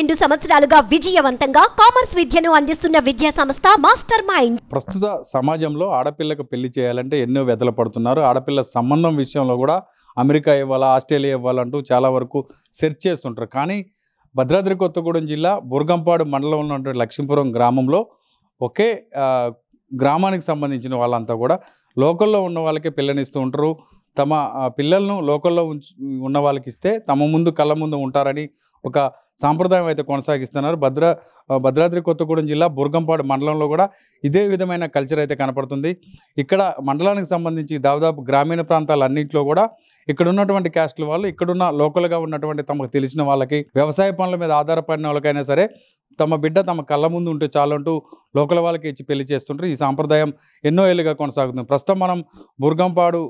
రెండు సంవత్సరాలుగా విజయవంతంగా కామర్స్ విద్యను అందిస్తున్న విద్యా సంస్థ మాస్టర్ మైండ్ ప్రస్తుత సమాజంలో ఆడపిల్లకు పెళ్లి చేయాలంటే ఎన్నో వ్యధలు పడుతున్నారు ఆడపిల్ల సంబంధం విషయంలో కూడా అమెరికా ఇవ్వాలా ఆస్ట్రేలియా ఇవ్వాలంటూ చాలా వరకు సెర్చ్ చేస్తుంటారు కానీ భద్రాద్రి కొత్తగూడెం జిల్లా బుర్గంపాడు మండలంలో ఉన్నటువంటి లక్ష్మీపురం గ్రామంలో ఒకే గ్రామానికి సంబంధించిన వాళ్ళంతా కూడా లోకల్లో ఉన్న వాళ్ళకే పిల్లనిస్తూ ఉంటారు తమ పిల్లలను లోకల్లో ఉన్న వాళ్ళకి ఇస్తే తమ ముందు కళ్ళ ముందు ఉంటారని ఒక సాంప్రదాయం అయితే కొనసాగిస్తున్నారు భద్ర భద్రాద్రి కొత్తగూడెం జిల్లా బుర్గంపాడు మండలంలో కూడా ఇదే విధమైన కల్చర్ అయితే కనపడుతుంది ఇక్కడ మండలానికి సంబంధించి దాదాపు గ్రామీణ ప్రాంతాలన్నింటిలో కూడా ఇక్కడ ఉన్నటువంటి క్యాస్టుల వాళ్ళు ఇక్కడున్న లోకల్గా ఉన్నటువంటి తమకు తెలిసిన వాళ్ళకి వ్యవసాయ పనుల మీద ఆధారపడిన వాళ్ళకైనా సరే తమ బిడ్డ తమ కళ్ళ ముందు ఉంటే చాలంటూ లోకల వాళ్ళకి ఇచ్చి పెళ్లి చేస్తుంటారు ఈ సాంప్రదాయం ఎన్నో ఏళ్ళుగా కొనసాగుతుంది ప్రస్తుతం మనం బుర్గంపాడు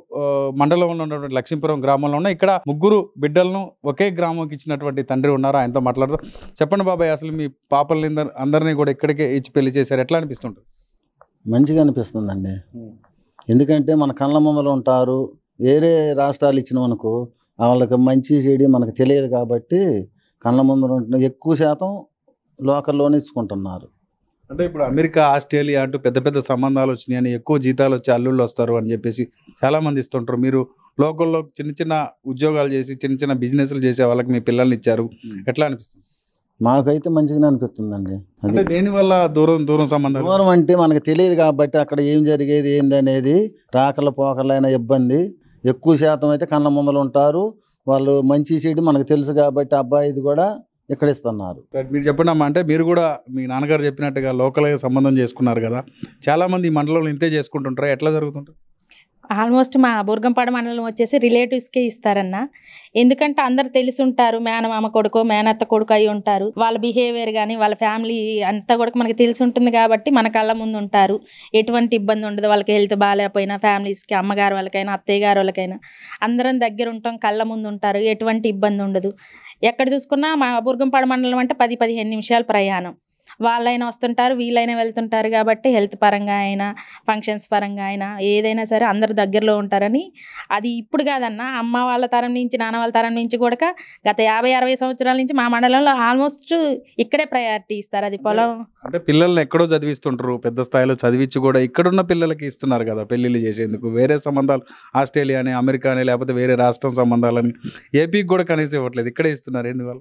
మండలంలో ఉన్నటువంటి లక్ష్మీపురం గ్రామంలో ఉన్న ఇక్కడ ముగ్గురు బిడ్డలను ఒకే గ్రామంకి ఇచ్చినటువంటి తండ్రి ఉన్నారు ఆయనతో మాట్లాడుతూ చెప్పండి బాబాయ్ అసలు మీ పాపల్ని అందరినీ కూడా ఇక్కడికే ఇచ్చి పెళ్లి చేశారు ఎట్లా అనిపిస్తుంటుంది మంచిగా అనిపిస్తుందండి ఎందుకంటే మన కళ్ళ ముందలు ఉంటారు వేరే రాష్ట్రాలు ఇచ్చిన మనకు వాళ్ళకి మంచి చెడి మనకు తెలియదు కాబట్టి కళ్ళ ముందు ఉంటున్న ఎక్కువ శాతం లోకల్ లోన్ ఇచ్చుకుంటున్నారు అంటే ఇప్పుడు అమెరికా ఆస్ట్రేలియా అంటూ పెద్ద పెద్ద సంబంధాలు వచ్చినాయి అని ఎక్కువ జీతాలు వచ్చి అల్లుళ్ళు వస్తారు అని చెప్పేసి చాలామంది ఇస్తుంటారు మీరు లోకల్లో చిన్న చిన్న ఉద్యోగాలు చేసి చిన్న చిన్న బిజినెస్లు చేసే వాళ్ళకి మీ పిల్లల్ని ఇచ్చారు ఎట్లా అనిపిస్తుంది మాకైతే మంచిగానే అనిపిస్తుందండి అంటే దేనివల్ల దూరం దూరం సంబంధం దూరం అంటే మనకు తెలియదు కాబట్టి అక్కడ ఏం జరిగేది ఏందనేది రాకల పోకలైన ఇబ్బంది ఎక్కువ శాతం అయితే కన్న ముందలు ఉంటారు వాళ్ళు మంచి చెడు మనకు తెలుసు కాబట్టి అబ్బాయిది కూడా ఇక్కడ ఇస్తున్నారు మీరు చెప్పండి అమ్మా అంటే మీరు కూడా మీ నాన్నగారు చెప్పినట్టుగా లోకల్గా సంబంధం చేసుకున్నారు కదా చాలామంది ఈ మండలంలో ఇంతే చేసుకుంటుంటారు ఎట్లా జరుగుతుంటారు ఆల్మోస్ట్ మా బుర్గంపాడ మండలం వచ్చేసి రిలేటివ్స్కే ఇస్తారన్న ఎందుకంటే అందరు తెలిసి ఉంటారు మేనమామ కొడుకు మేనత్త కొడుకు అయి ఉంటారు వాళ్ళ బిహేవియర్ కానీ వాళ్ళ ఫ్యామిలీ అంతా కూడా మనకి తెలిసి ఉంటుంది కాబట్టి మన కళ్ళ ముందు ఉంటారు ఎటువంటి ఇబ్బంది ఉండదు వాళ్ళకి హెల్త్ బాగాలేకపోయినా ఫ్యామిలీస్కి అమ్మగారు వాళ్ళకైనా అత్తయ్య గారు వాళ్ళకైనా అందరం దగ్గర ఉంటాం కళ్ళ ముందు ఉంటారు ఎటువంటి ఇబ్బంది ఉండదు ఎక్కడ చూసుకున్నా మా బుర్గంపాడు మండలం అంటే పది పదిహేను నిమిషాల ప్రయాణం వాళ్ళైనా వస్తుంటారు వీళ్ళైనా వెళ్తుంటారు కాబట్టి హెల్త్ పరంగా అయినా ఫంక్షన్స్ పరంగా అయినా ఏదైనా సరే అందరు దగ్గరలో ఉంటారని అది ఇప్పుడు కాదన్న అమ్మ వాళ్ళ తరం నుంచి నాన్న వాళ్ళ తరం నుంచి కూడా గత యాభై అరవై సంవత్సరాల నుంచి మా మండలంలో ఆల్మోస్ట్ ఇక్కడే ప్రయారిటీ ఇస్తారు అది పొలం అంటే పిల్లల్ని ఎక్కడో చదివిస్తుంటారు పెద్ద స్థాయిలో చదివించి కూడా ఇక్కడున్న పిల్లలకి ఇస్తున్నారు కదా పెళ్ళిళ్ళు చేసేందుకు వేరే సంబంధాలు ఆస్ట్రేలియా అని అమెరికా అని లేకపోతే వేరే రాష్ట్రం సంబంధాలని ఏపీకి కూడా కనీసం ఇవ్వట్లేదు ఇక్కడే ఇస్తున్నారు ఎందువల్ల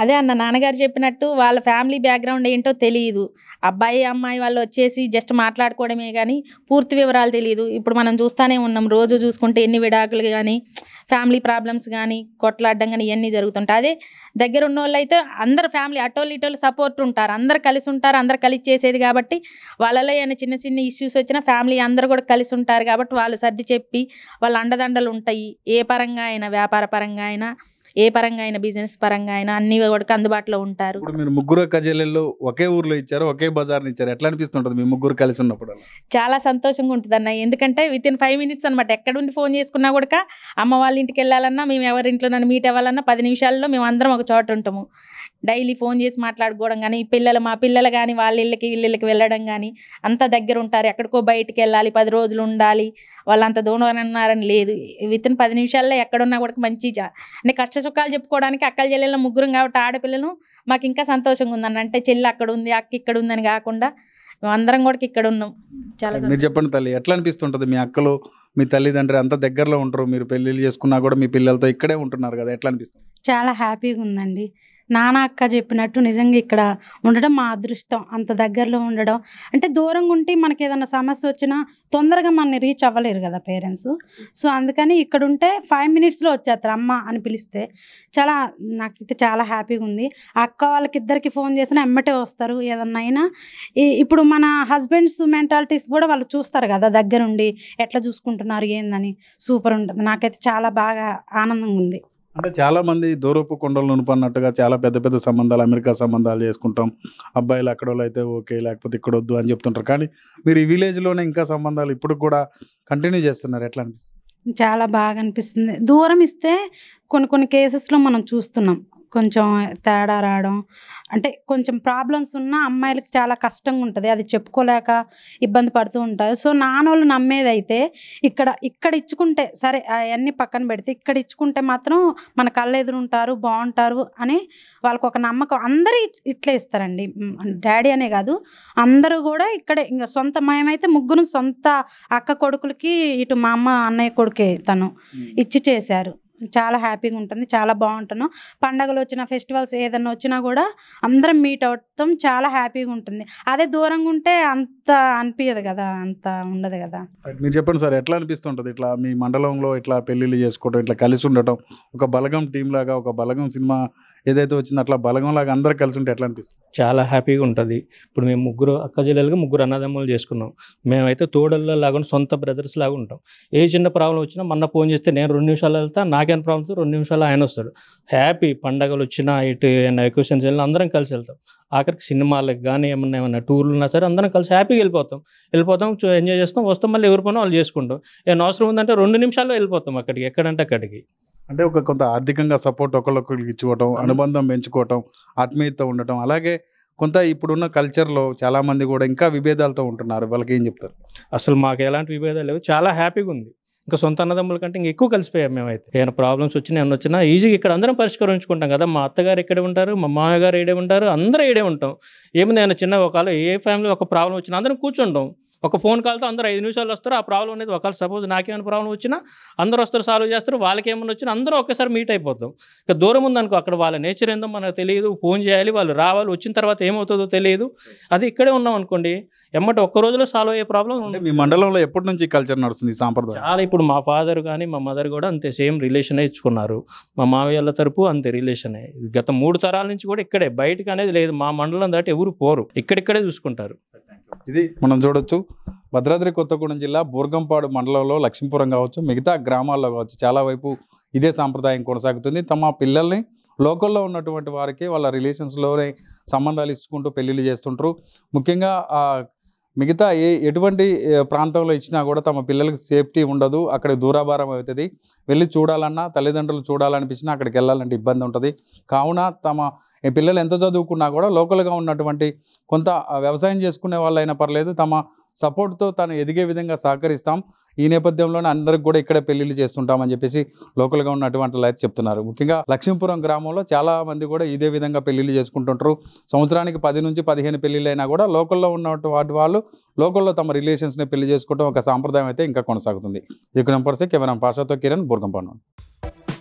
అదే అన్న నాన్నగారు చెప్పినట్టు వాళ్ళ ఫ్యామిలీ బ్యాక్గ్రౌండ్ ఏంటో తెలియదు అబ్బాయి అమ్మాయి వాళ్ళు వచ్చేసి జస్ట్ మాట్లాడుకోవడమే కానీ పూర్తి వివరాలు తెలియదు ఇప్పుడు మనం చూస్తూనే ఉన్నాం రోజు చూసుకుంటే ఎన్ని విడాకులు కానీ ఫ్యామిలీ ప్రాబ్లమ్స్ కానీ కొట్లాడడం కానీ ఇవన్నీ జరుగుతుంటాయి అదే దగ్గర ఉన్న వాళ్ళు అయితే అందరు ఫ్యామిలీ అటోలు ఇటోలు సపోర్ట్ ఉంటారు అందరు కలిసి ఉంటారు అందరు కలిసి చేసేది కాబట్టి వాళ్ళలో ఏమైనా చిన్న చిన్న ఇష్యూస్ వచ్చినా ఫ్యామిలీ అందరు కూడా కలిసి ఉంటారు కాబట్టి వాళ్ళు సర్ది చెప్పి వాళ్ళ అండదండలు ఉంటాయి ఏ పరంగా అయినా వ్యాపార పరంగా అయినా ఏ పరంగా అయినా బిజినెస్ పరంగా అయినా అన్ని కూడా అందుబాటులో ఉంటారు మీరు ముగ్గురు కజేలలో ఒకే ఊర్లో ఇచ్చారు ఒకే బజార్ ఇచ్చారు ఎట్లా అనిపిస్తుంటుంది మీ ముగ్గురు కలిసి ఉన్నప్పుడు చాలా సంతోషంగా ఉంటుంది అన్న ఎందుకంటే విత్ ఇన్ ఫైవ్ మినిట్స్ అనమాట ఎక్కడుండి ఫోన్ చేసుకున్నా కూడా అమ్మ వాళ్ళ ఇంటికి వెళ్ళాలన్నా మేము ఎవరింట్లో నన్ను మీట్ అవ్వాలన్నా పది నిమిషాల్లో మేము అందరం ఒక చోట ఉంటాము డైలీ ఫోన్ చేసి మాట్లాడుకోవడం కానీ పిల్లలు మా పిల్లలు కానీ వాళ్ళ ఇళ్ళకి వీళ్ళకి వెళ్ళడం కానీ అంత దగ్గర ఉంటారు ఎక్కడికో బయటికి వెళ్ళాలి పది రోజులు ఉండాలి వాళ్ళు అంత దూరం అన్నారని లేదు విత్ పది నిమిషాల్లో ఎక్కడున్నా కూడా మంచి అంటే కష్ట సుఖాలు చెప్పుకోవడానికి అక్కల చెల్లెళ్ళ ముగ్గురం కాబట్టి ఆడపిల్లను మాకు ఇంకా సంతోషంగా ఉందని అంటే చెల్లి అక్కడ ఉంది అక్క ఇక్కడ ఉందని కాకుండా అందరం కూడా ఇక్కడ ఉన్నాం చాలా మీరు చెప్పండి తల్లి ఎట్లా అనిపిస్తుంటుంది మీ అక్కలు మీ తల్లిదండ్రి అంత దగ్గరలో ఉంటారు మీరు పెళ్ళిళ్ళు చేసుకున్నా కూడా మీ పిల్లలతో ఇక్కడే ఉంటున్నారు కదా ఎట్లా అనిపిస్తుంది చాలా హ్యాపీగా ఉందండి నానా అక్క చెప్పినట్టు నిజంగా ఇక్కడ ఉండడం మా అదృష్టం అంత దగ్గరలో ఉండడం అంటే దూరంగా ఉంటే మనకి ఏదైనా సమస్య వచ్చినా తొందరగా మనని రీచ్ అవ్వలేరు కదా పేరెంట్స్ సో అందుకని ఇక్కడ ఉంటే ఫైవ్ మినిట్స్లో వచ్చేస్తారు అమ్మ అని పిలిస్తే చాలా నాకైతే చాలా హ్యాపీగా ఉంది అక్క వాళ్ళకి ఇద్దరికి ఫోన్ చేసినా ఎమ్మటే వస్తారు ఏదన్నా అయినా ఇప్పుడు మన హస్బెండ్స్ మెంటాలిటీస్ కూడా వాళ్ళు చూస్తారు కదా దగ్గరుండి ఎట్లా చూసుకుంటున్నారు ఏందని సూపర్ ఉంటుంది నాకైతే చాలా బాగా ఆనందంగా ఉంది అంటే చాలామంది దూరపు కొండలు నునుపన్నట్టుగా చాలా పెద్ద పెద్ద సంబంధాలు అమెరికా సంబంధాలు చేసుకుంటాం అబ్బాయిలు అక్కడ అయితే ఓకే లేకపోతే ఇక్కడ వద్దు అని చెప్తుంటారు కానీ మీరు ఈ విలేజ్లోనే ఇంకా సంబంధాలు ఇప్పుడు కూడా కంటిన్యూ చేస్తున్నారు ఎట్లా అనిపిస్తుంది చాలా బాగా అనిపిస్తుంది దూరం ఇస్తే కొన్ని కొన్ని కేసెస్లో మనం చూస్తున్నాం కొంచెం తేడా రావడం అంటే కొంచెం ప్రాబ్లమ్స్ ఉన్న అమ్మాయిలకు చాలా కష్టంగా ఉంటుంది అది చెప్పుకోలేక ఇబ్బంది పడుతూ ఉంటారు సో నానోళ్ళు నమ్మేదైతే ఇక్కడ ఇక్కడ ఇచ్చుకుంటే సరే అవన్నీ పక్కన పెడితే ఇక్కడ ఇచ్చుకుంటే మాత్రం మన కళ్ళు ఎదురుంటారు బాగుంటారు అని వాళ్ళకు ఒక నమ్మకం అందరూ ఇట్లే ఇస్తారండి డాడీ అనే కాదు అందరూ కూడా ఇక్కడే ఇంకా సొంత మయమైతే ముగ్గురు సొంత అక్క కొడుకులకి ఇటు మా అమ్మ అన్నయ్య కొడుకే తను ఇచ్చి చేశారు చాలా హ్యాపీగా ఉంటుంది చాలా బాగుంటాను పండగలు వచ్చిన ఫెస్టివల్స్ ఏదైనా వచ్చినా కూడా అందరం మీట్ అవుతాం చాలా హ్యాపీగా ఉంటుంది అదే దూరంగా ఉంటే అంత అనిపించదు కదా అంత ఉండదు కదా మీరు చెప్పండి సార్ ఎట్లా అనిపిస్తుంటుంది ఇట్లా మీ మండలంలో ఇట్లా పెళ్ళిళ్ళు చేసుకోవడం ఇట్లా కలిసి ఉండటం ఒక బలగం టీం లాగా ఒక బలగం సినిమా ఏదైతే వచ్చిందో అట్లా లాగా అందరూ కలిసి ఉంటే ఎట్లా అనిపిస్తుంది చాలా హ్యాపీగా ఉంటుంది ఇప్పుడు మేము ముగ్గురు అక్క జిల్లాలుగా ముగ్గురు అన్నదమ్ములు చేసుకున్నాం మేమైతే తోడల్లో లాగా సొంత బ్రదర్స్ లాగా ఉంటాం ఏ చిన్న ప్రాబ్లం వచ్చినా మొన్న ఫోన్ చేస్తే నేను రెండు నిమిషాలు వెళ్తా నాకేం ప్రాబ్లమ్స్ రెండు నిమిషాలు ఆయన వస్తాడు హ్యాపీ పండగలు వచ్చినా ఇటు ఏమైనా ఎక్విషన్స్ వెళ్ళినా అందరం కలిసి వెళ్తాం ఆఖరికి సినిమాలకు కానీ ఏమన్నా ఏమన్నా టూర్లు ఉన్నా సరే అందరం కలిసి హ్యాపీగా వెళ్ళిపోతాం వెళ్ళిపోతాం ఎంజాయ్ చేస్తాం వస్తాం మళ్ళీ ఎవరి వాళ్ళు చేసుకుంటాం ఏమైనా అవసరం ఉందంటే రెండు నిమిషాల్లో వెళ్ళిపోతాం అక్కడికి ఎక్కడంటే అక్కడికి అంటే ఒక కొంత ఆర్థికంగా సపోర్ట్ ఒకళ్ళొకరికి ఇచ్చుకోవటం అనుబంధం పెంచుకోవటం ఆత్మీయత ఉండటం అలాగే కొంత ఇప్పుడున్న కల్చర్లో చాలామంది కూడా ఇంకా విభేదాలతో ఉంటున్నారు వాళ్ళకి ఏం చెప్తారు అసలు మాకు ఎలాంటి విభేదాలు లేవు చాలా హ్యాపీగా ఉంది ఇంకా సొంత అన్నదమ్ముల కంటే ఇంకా ఎక్కువ కలిసిపోయాం మేమైతే ఏమైనా ప్రాబ్లమ్స్ వచ్చినా ఏమైనా వచ్చినా ఈజీగా ఇక్కడ అందరం పరిష్కరించుకుంటాం కదా మా అత్తగారు ఇక్కడే ఉంటారు మా మామగారు గారు ఇడే ఉంటారు అందరూ ఇడే ఉంటాం ఏమైనా చిన్న ఒకవేళ ఏ ఫ్యామిలీ ఒక ప్రాబ్లం వచ్చినా అందరం కూర్చుంటాం ఒక ఫోన్ కాల్తో అందరూ ఐదు నిమిషాలు వస్తారు ఆ ప్రాబ్లం అనేది ఒకవేళ సపోజ్ నాకేమైనా ప్రాబ్లం వచ్చినా అందరూ వస్తారు సాల్వ్ చేస్తారు వాళ్ళకేమైనా వచ్చినా అందరూ ఒకేసారి మీట్ అయిపోతాం ఇక దూరం ఉందనుకో అక్కడ వాళ్ళ నేచర్ ఏందో మనకు తెలియదు ఫోన్ చేయాలి వాళ్ళు రావాలి వచ్చిన తర్వాత ఏమవుతుందో తెలియదు అది ఇక్కడే ఉన్నాం అనుకోండి ఎమ్మటి ఒక్క రోజులో సాల్వ్ అయ్యే ప్రాబ్లం మీ మండలంలో ఎప్పటి నుంచి కల్చర్ నడుస్తుంది సాంప్రదాయం చాలా ఇప్పుడు మా ఫాదర్ కానీ మా మదర్ కూడా అంతే సేమ్ రిలేషనే ఇచ్చుకున్నారు మా మావయ్యల తరపు అంతే రిలేషనే గత మూడు తరాల నుంచి కూడా ఇక్కడే బయటకు అనేది లేదు మా మండలం దాటి ఎవరు పోరు ఇక్కడిక్కడే చూసుకుంటారు ఇది మనం చూడొచ్చు భద్రాద్రి కొత్తగూడెం జిల్లా బూర్గంపాడు మండలంలో లక్ష్మీపురం కావచ్చు మిగతా గ్రామాల్లో కావచ్చు చాలా వైపు ఇదే సాంప్రదాయం కొనసాగుతుంది తమ పిల్లల్ని లోకల్లో ఉన్నటువంటి వారికి వాళ్ళ రిలేషన్స్లోనే సంబంధాలు ఇచ్చుకుంటూ పెళ్ళిళ్ళు చేస్తుంటారు ముఖ్యంగా మిగతా ఏ ఎటువంటి ప్రాంతంలో ఇచ్చినా కూడా తమ పిల్లలకి సేఫ్టీ ఉండదు అక్కడ దూరాభారం అవుతుంది వెళ్ళి చూడాలన్నా తల్లిదండ్రులు చూడాలనిపించినా అక్కడికి వెళ్ళాలంటే ఇబ్బంది ఉంటుంది కావున తమ ఈ పిల్లలు ఎంత చదువుకున్నా కూడా లోకల్గా ఉన్నటువంటి కొంత వ్యవసాయం చేసుకునే వాళ్ళైనా పర్లేదు తమ సపోర్ట్తో తను ఎదిగే విధంగా సహకరిస్తాం ఈ నేపథ్యంలోనే అందరికి కూడా ఇక్కడే పెళ్లిళ్ళు చేస్తుంటామని చెప్పేసి లోకల్గా ఉన్నటువంటి వాళ్ళు అయితే చెప్తున్నారు ముఖ్యంగా లక్ష్మీపురం గ్రామంలో చాలా మంది కూడా ఇదే విధంగా పెళ్లిళ్ళు చేసుకుంటుంటారు సంవత్సరానికి పది నుంచి పదిహేను పెళ్ళిళ్ళైనా కూడా లోకల్లో ఉన్న వాటి వాళ్ళు లోకల్లో తమ రిలేషన్స్ని పెళ్లి చేసుకోవడం ఒక సాంప్రదాయం అయితే ఇంకా కొనసాగుతుంది ఇక నెంబర్సే కెమెరా పాషాతో కిరణ్ బుర్గంపాను